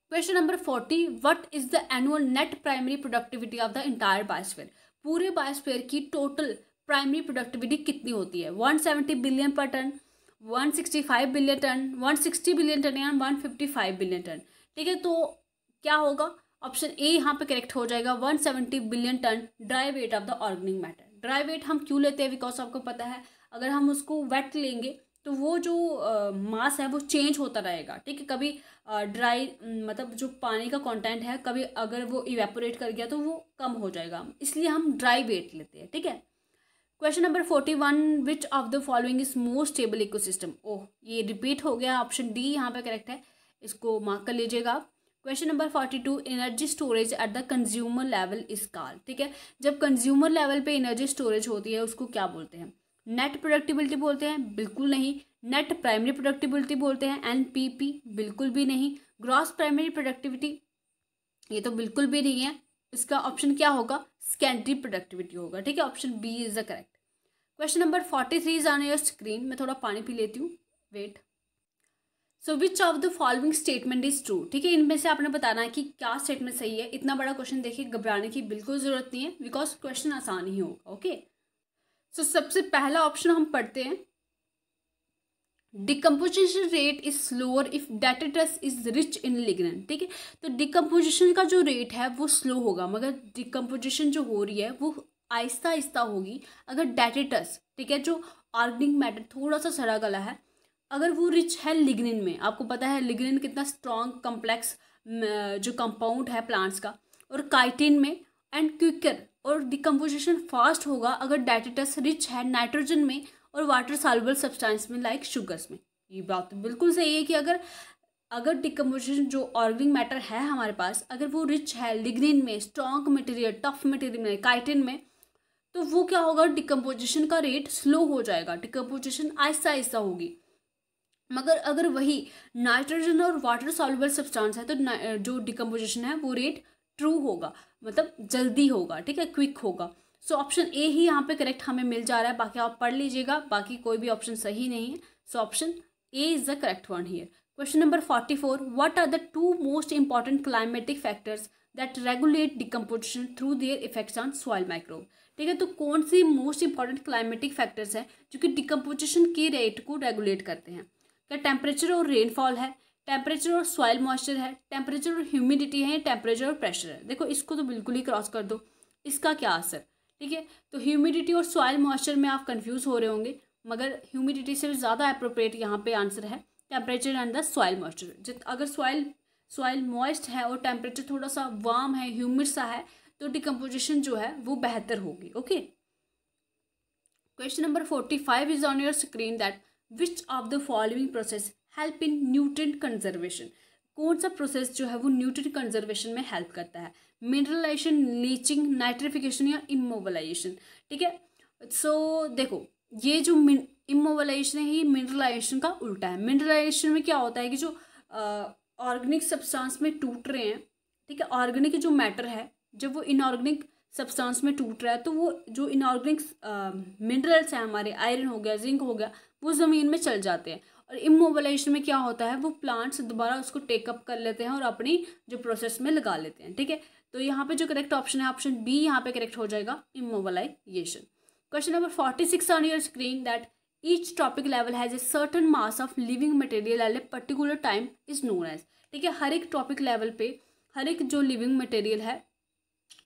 Speaker 2: question number forty what is the annual net primary productivity of the entire biosphere पूरे बायोस्फीयर की टोटल प्राइमरी प्रोडक्टिविटी कितनी होती है वन सेवेंटी बिलियन पर ton one sixty five billion ton one sixty billion ton या one fifty five billion ton ठीक है तो क्या होगा ऑप्शन ए यहाँ पे करेक्ट हो जाएगा one seventy billion ton dry weight of the organic matter dry weight हम क्यों लेते हैं बिकॉज आपको पता है अगर हम उसको वेट लेंगे तो वो जो मास है वो चेंज होता रहेगा ठीक है कभी ड्राई मतलब जो पानी का कंटेंट है कभी अगर वो इवेपोरेट कर गया तो वो कम हो जाएगा इसलिए हम ड्राई वेट लेते हैं ठीक है question number forty one which of the following is most stable ecosystem oh ये रिपीट हो गया ऑप्शन डी यहाँ पे करेक्ट है इसको मार्क कर लीजिएगा आप question number forty two energy storage at the consumer level is call ठीक है जब कंज्यूमर लेवल पे एनर्जी स्टोरेज होती है उसको क्या बोलते हैं नेट प्रोडक्टिबिलिटी बोलते हैं बिल्कुल नहीं नेट प्राइमरी प्रोडक्टिबिलिटी बोलते हैं एन पी पी बिल्कुल भी नहीं ग्रॉस प्राइमरी प्रोडक्टिविटी ये तो बिल्कुल भी नहीं है इसका ऑप्शन क्या होगा सेकेंडरी प्रोडक्टिविटी होगा ठीक है option B is the correct question number forty three is on your screen मैं थोड़ा पानी पी लेती हूँ wait so which of the following statement is true ठीक है इनमें से आपने बताना है कि क्या स्टेटमेंट सही है इतना बड़ा क्वेश्चन देखिए घबराने की बिल्कुल ज़रूरत नहीं है बिकॉज क्वेश्चन आसान ही होगा ओके okay? सो so, सबसे पहला ऑप्शन हम पढ़ते हैं decomposition rate is slower if detritus is rich in lignin ठीक है तो डिकम्पोजिशन का जो रेट है वो स्लो होगा मगर डिकम्पोजिशन जो हो रही है वो आहिस्ता आहिस्ता होगी अगर डेटेटस ठीक है जो ऑर्गेनिक मैटर थोड़ा सा सड़ा गला है अगर वो रिच है लिग्निन में आपको पता है लिग्निन कितना स्ट्रॉन्ग कम्प्लेक्स जो कंपाउंड है प्लांट्स का और काइटिन में एंड क्विकर और डिकम्पोजिशन फास्ट होगा अगर डाइटेटस रिच है नाइट्रोजन में और वाटर सॉल्युबल सब्सटेंस में लाइक शुगर्स में ये बात तो बिल्कुल सही है कि अगर अगर डिकम्पोजिशन जो ऑर्गेनिक मैटर है हमारे पास अगर वो रिच है लिग्निन में स्ट्रॉन्ग मटेरियल टफ मटेरियल में काइटिन में तो वो क्या होगा डिकम्पोजिशन का रेट स्लो हो जाएगा डिकम्पोजिशन आहिस्ता आहिस्ता होगी मगर अगर वही नाइट्रोजन और वाटर सॉल्युबल सब्सटेंस है तो जो डिकम्पोजिशन है वो रेट ट्रू होगा मतलब जल्दी होगा ठीक है क्विक होगा सो ऑप्शन ए ही यहाँ पे करेक्ट हमें मिल जा रहा है बाकी आप पढ़ लीजिएगा बाकी कोई भी ऑप्शन सही नहीं है so option A is the correct one here question number forty four what are the two most important climatic factors that regulate decomposition through their effects on soil microbes ठीक है तो कौन से मोस्ट इंपॉर्टेंट क्लाइमेटिक फैक्टर्स हैं जो कि decomposition के rate को रेगुलेट करते हैं क्या टेम्परेचर और रेनफॉल है टेम्परेचर और सॉइल मॉइस्चर है टेम्परेचर और ह्यूमिडिटी है टेम्परेचर और प्रेशर है देखो इसको तो बिल्कुल ही क्रॉस कर दो इसका क्या असर ठीक है तो ह्यूमिडिटी और सॉयल मॉइस्चर में आप कन्फ्यूज़ हो रहे होंगे मगर ह्यूमिडिटी से ज़्यादा अप्रोप्रिएट यहाँ पे आंसर है temperature and the soil moisture अगर सॉइल सॉइल मॉइस्ट है और टेम्परेचर थोड़ा सा वार्म है ह्यूमिड सा है तो डिकम्पोजिशन जो है वो बेहतर होगी okay question number forty five is on your screen that which of the following process help in nutrient conservation कौन सा प्रोसेस जो है वो न्यूट्रिन कंजर्वेशन में हेल्प करता है मिनरलाइजेशन लीचिंग नाइट्रिफिकेशन या इमोबलाइजेशन ठीक है सो so, देखो ये जो इमोबलाइजेशन है ये मिनरलाइजेशन का उल्टा है मिनरलाइजेशन में क्या होता है कि जो ऑर्गेनिक सब्सटेंस में टूट रहे हैं ठीक है ऑर्गेनिक जो मैटर है जब वो इनऑर्गेनिक सब्सटेंस में टूट रहा है तो वो जो इनऑर्गेनिक मिनरल्स हैं हमारे आयरन हो गया जिंक हो गया वो ज़मीन में चल जाते हैं और इमोबलाइजेशन में क्या होता है वो प्लांट्स दोबारा उसको टेकअप कर लेते हैं और अपनी जो प्रोसेस में लगा लेते हैं ठीक है तो यहाँ पे जो करेक्ट ऑप्शन है ऑप्शन बी यहाँ पे करेक्ट हो जाएगा immobilization question number forty six on your screen that each trophic level has a certain mass of living material at a particular time is known as ठीक है हर एक trophic level पे हर एक जो लिविंग मटेरियल है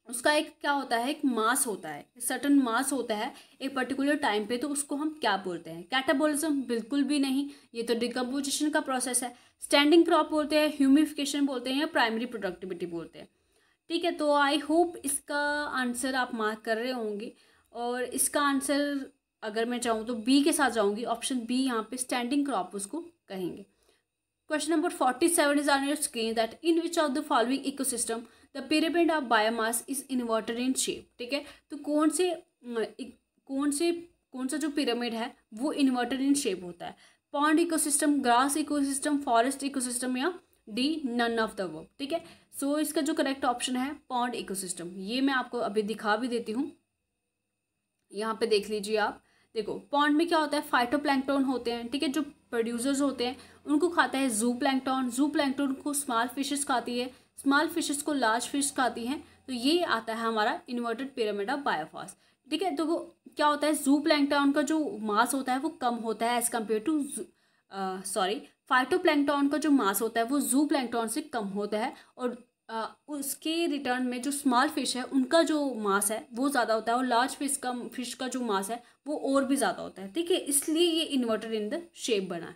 Speaker 2: उसका एक क्या होता है एक मास होता है सर्टन मास होता है एक पर्टिकुलर टाइम पे तो उसको हम क्या बोलते हैं कैटाबोलिज्म बिल्कुल भी नहीं ये तो डिकम्पोजिशन का प्रोसेस है स्टैंडिंग क्रॉप बोलते हैं ह्यूमिफिकेशन बोलते हैं या प्राइमरी प्रोडक्टिविटी बोलते हैं ठीक है तो आई होप इसका आंसर आप मार्क कर रहे होंगे और इसका आंसर अगर मैं चाहूँ तो बी के साथ जाऊँगी ऑप्शन बी यहाँ पर स्टैंडिंग क्रॉप उसको कहेंगे question number forty seven is on your screen that in which of the following ecosystem the pyramid of biomass is inverted in shape ठीक है तो कौन से कौन से कौन सा जो पिरामिड है वो इन्वर्टेड इन शेप होता है pond ecosystem grass ecosystem forest ecosystem या D none of the above ठीक है सो इसका जो करेक्ट ऑप्शन है पॉन्ड इकोसिस्टम ये मैं आपको अभी दिखा भी देती हूँ यहाँ पे देख लीजिए आप देखो पॉन्ड में क्या होता है फाइटोप्लैंक्टन होते हैं ठीक है जो प्रोड्यूसर्स होते हैं उनको खाता है जू प्लैंक्टॉन जू प्लैंक्टन को स्मॉल फिशेस खाती है स्मॉल फिशेस को लार्ज फिश खाती हैं तो ये आता है हमारा इन्वर्टेड पिरामिड ऑफ बायोफॉस ठीक है तो वो क्या होता है जू प्लैंकटॉन का जो मास होता है वो कम होता है as compare to sorry phytoplankton का जो मास होता है वो जू प्लैंकटॉन से कम होता है और Uh, उसके रिटर्न में जो स्मॉल फिश है उनका जो मास है वो ज़्यादा होता है और लार्ज फिश का फिश का जो मास है वो और भी ज़्यादा होता है ठीक है इसलिए ये इन्वर्टेड इन द शेप बना है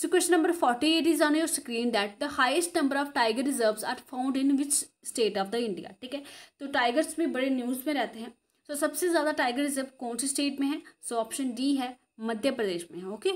Speaker 2: So question number 48 is on your screen that the highest number of tiger reserves are found in which state of the India ठीक है तो tigers भी बड़े news में रहते हैं so, सबसे ज़्यादा tiger reserve कौन से state में है So option D है मध्य प्रदेश में है okay?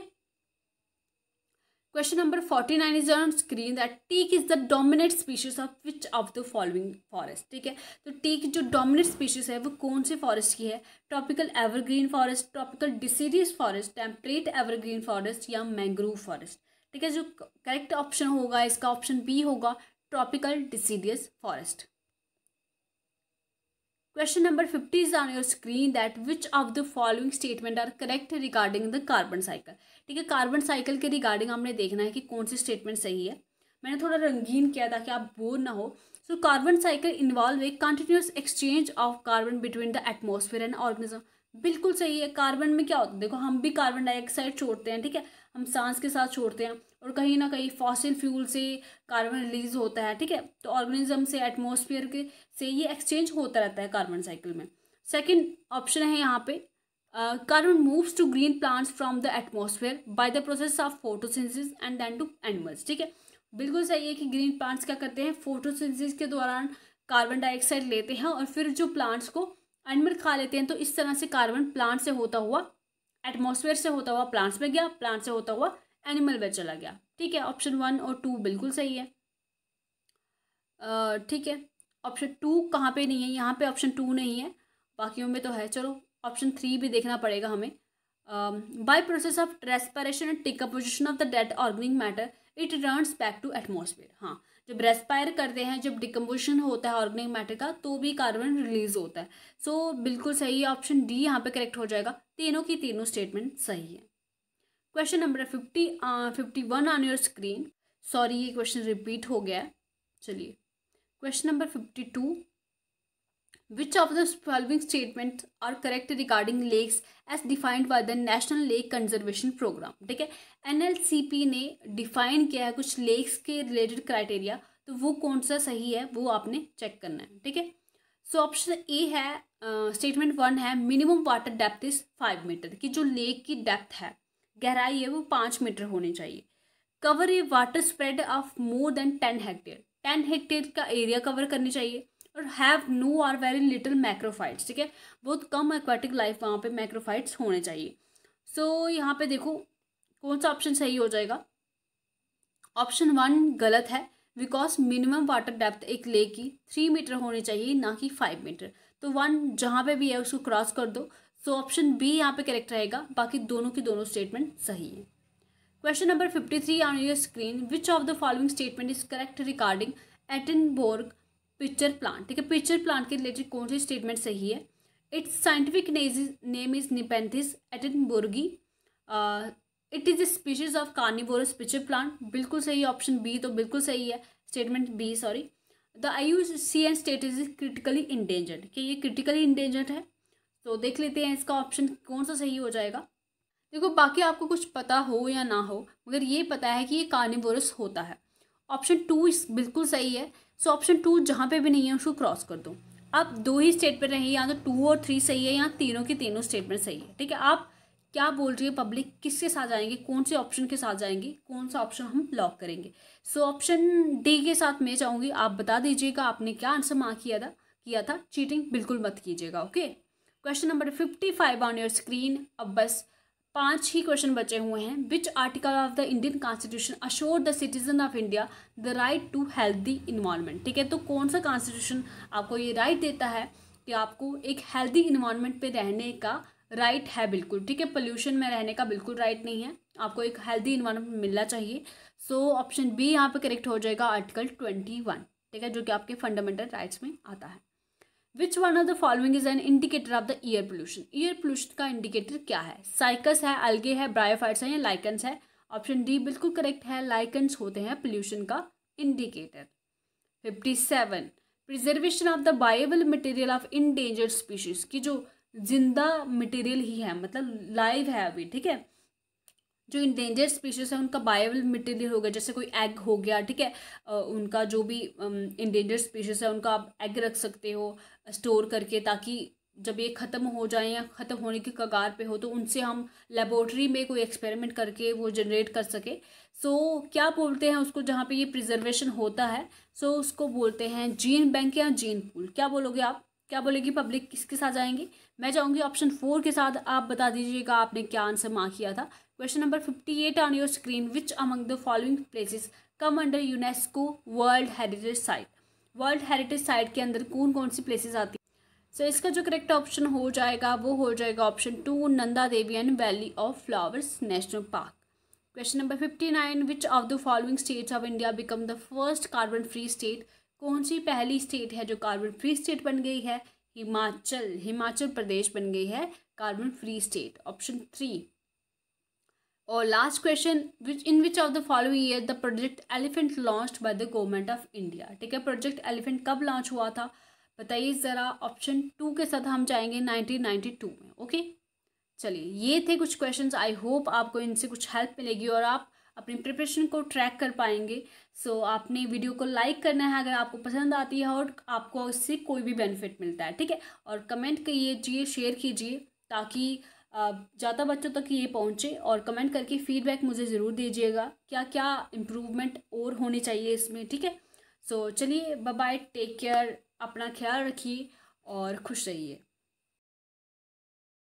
Speaker 2: Question number forty nine is on screen that teak is the dominate species of which of the following forest ठीक है तो टीक जो डोमिनेट स्पीशीज है वो कौन से फॉरेस्ट की है tropical evergreen forest tropical deciduous forest temperate evergreen forest या मैंग्रोव फॉरेस्ट ठीक है जो करेक्ट ऑप्शन होगा इसका ऑप्शन बी होगा tropical deciduous forest question number fifty is on your screen that which of the following statement are correct regarding the carbon cycle ठीक है carbon cycle के रिगार्डिंग हमने देखना है कि कौन सी स्टेटमेंट सही है मैंने थोड़ा रंगीन किया ताकि आप बोर ना हो so carbon cycle involve a continuous exchange of carbon between the atmosphere and organism बिल्कुल सही है कार्बन में क्या होता है देखो हम भी कार्बन डाइऑक्साइड छोड़ते हैं ठीक है हम सांस के साथ छोड़ते हैं और कहीं ना कहीं फॉसिल फ्यूल से कार्बन रिलीज होता है ठीक है तो ऑर्गेनिज्म से एटमोसफियर के से ये एक्सचेंज होता रहता है कार्बन साइकिल में सेकेंड ऑप्शन है यहाँ पे carbon moves to green plants from the atmosphere by the process of photosynthesis and then to animals ठीक है बिल्कुल सही है कि ग्रीन प्लांट्स क्या करते हैं फोटोसिंथेसिस के दौरान कार्बन डाइऑक्साइड लेते हैं और फिर जो प्लांट्स को एनिमल खा लेते हैं तो इस तरह से कार्बन प्लांट से होता हुआ एटमोसफेयर से होता हुआ प्लांट्स में गया प्लांट से होता हुआ एनिमल में चला गया ठीक है ऑप्शन वन और टू बिल्कुल सही है ठीक है ऑप्शन टू कहाँ पे नहीं है यहाँ पे ऑप्शन टू नहीं है बाकियों में तो है चलो ऑप्शन थ्री भी देखना पड़ेगा हमें by process of respiration and decomposition of the dead organic matter it turns back to atmosphere हाँ जब रेस्पायर करते हैं जब डिकम्पोजिशन होता है ऑर्गेनिक मैटर का तो भी कार्बन रिलीज होता है सो so, बिल्कुल सही है ऑप्शन डी यहाँ पे करेक्ट हो जाएगा तीनों की तीनों स्टेटमेंट सही है question number fifty fifty one on your screen sorry ये क्वेश्चन रिपीट हो गया है चलिए question number fifty two Which of the following statements are correct regarding lakes as defined by the National Lake Conservation Program? ठीक है N L C P ने define किया है कुछ लेक्स के रिलेटेड क्राइटेरिया तो वो कौन सा सही है वो आपने चेक करना है ठीक है सो ऑप्शन ए है स्टेटमेंट uh, वन है minimum water depth is five metre कि जो लेक की डेप्थ है गहराई है वो पाँच मीटर होनी चाहिए cover a water spread of more than ten hectare ten hectare का एरिया कवर करनी चाहिए और have no or very little macrophytes ठीक है बहुत कम एक्वाटिक लाइफ वहाँ पे मैक्रोफाइट्स होने चाहिए सो so, यहाँ पे देखो कौन सा ऑप्शन सही हो जाएगा ऑप्शन वन गलत है बिकॉज मिनिमम वाटर डेप्थ एक ले की थ्री मीटर होनी चाहिए ना कि फाइव मीटर तो वन जहाँ पे भी है उसको क्रॉस कर दो सो ऑप्शन बी यहाँ पे करेक्ट रहेगा बाकी दोनों की दोनों स्टेटमेंट सही है question number fifty three on your screen which of the following statement is correct regarding Attenborough pitcher plant ठीक है पिक्चर प्लांट के रिलेटेड कौन सी स्टेटमेंट सही है its scientific name is Nepenthes attenboroughii it is a species of carnivorous pitcher plant बिल्कुल सही option B तो बिल्कुल सही है statement B sorry the I U C N state is critically endangered कि ये क्रिटिकली इंडेंजर्ड है तो देख लेते हैं इसका ऑप्शन कौन सा सही हो जाएगा देखो बाकी आपको कुछ पता हो या ना हो मगर ये पता है कि ये कार्निवोरस होता है ऑप्शन टू इस बिल्कुल सही है सो ऑप्शन टू जहाँ पे भी नहीं है उसको क्रॉस कर दो आप दो ही स्टेटमेंट रहे या तो टू और थ्री सही है या तीनों के तीनों स्टेटमेंट सही है ठीक है आप क्या बोल रही है पब्लिक किसके साथ जाएंगे कौन से ऑप्शन के साथ जाएंगे कौन सा ऑप्शन हम लॉक करेंगे सो ऑप्शन डी के साथ मैं चाहूँगी आप बता दीजिएगा आपने क्या आंसर मार्क किया था किया था चीटिंग बिल्कुल मत कीजिएगा okay question number fifty five on your screen अब बस पांच ही क्वेश्चन बचे हुए हैं which article of the Indian constitution assure the citizen of India the right to healthy environment ठीक है तो कौन सा कॉन्स्टिट्यूशन आपको ये राइट right देता है कि आपको एक हेल्दी इन्वायरमेंट पे रहने का राइट है बिल्कुल ठीक है पोल्यूशन में रहने का बिल्कुल राइट नहीं है आपको एक हेल्दी इन्वायरमेंट मिलना चाहिए सो ऑप्शन बी यहाँ पे करेक्ट हो जाएगा आर्टिकल ट्वेंटी वन ठीक है जो कि आपके फंडामेंटल राइट्स में आता है which one of the following is an indicator of the air pollution air pollution का इंडिकेटर क्या है साइकस है अलगे है ब्रायोफाइट्स है या लाइकन्स है ऑप्शन डी बिल्कुल करेक्ट है लाइकन्स होते हैं पोल्यूशन का indicator fifty seven preservation of the viable material of endangered species की जो जिंदा मटेरियल ही है मतलब लाइव है अभी ठीक है जो इंडेंजर स्पीशीज़ है उनका बायोबल मटेरियल हो गया जैसे कोई एग हो गया ठीक है उनका जो भी इंडेंजर स्पीशीज़ है उनका आप एग रख सकते हो स्टोर करके ताकि जब ये ख़त्म हो जाए या ख़त्म होने की कगार पे हो तो उनसे हम लेबोरेटरी में कोई एक्सपेरिमेंट करके वो जनरेट कर सके सो so, क्या बोलते हैं उसको जहाँ पे ये प्रिजर्वेशन होता है सो so, उसको बोलते हैं जीन बैंक या जीन पूल क्या बोलोगे आप क्या बोलेगी पब्लिक किसके साथ जाएंगी मैं जाऊंगी ऑप्शन फोर के साथ आप बता दीजिएगा आपने क्या आंसर मार्क किया था question number fifty eight on your screen which among the following places come under UNESCO world heritage site world heritage site के अंदर कौन कौन सी प्लेसेस आती है सो so, इसका जो करेक्ट ऑप्शन हो जाएगा वो हो जाएगा option two Nanda Devi and valley of flowers national park question number fifty nine which of the following states of India become the first carbon free state कौन सी पहली स्टेट है जो कार्बन फ्री स्टेट बन गई है हिमाचल हिमाचल प्रदेश बन गई है carbon free state option three और last question which in which of the following year the project elephant launch by the government of India ठीक है प्रोजेक्ट एलिफेंट कब लॉन्च हुआ था बताइए ज़रा ऑप्शन टू के साथ हम जाएंगे नाइनटीन नाइन्टी टू में ओके चलिए ये थे कुछ क्वेश्चंस आई होप आपको इनसे कुछ हेल्प मिलेगी और आप अपनी प्रिपरेशन को ट्रैक कर पाएंगे सो so, आपने वीडियो को लाइक करना है अगर आपको पसंद आती है और आपको इससे कोई भी बेनिफिट मिलता है ठीक है और कमेंट कीजिए शेयर कीजिए ताकि ज़्यादा बच्चों तक ये पहुँचे और कमेंट करके फीडबैक मुझे ज़रूर दीजिएगा क्या क्या इम्प्रूवमेंट और होनी चाहिए इसमें ठीक है सो so, चलिए बाय
Speaker 1: टेक केयर अपना ख्याल रखिए और खुश रहिए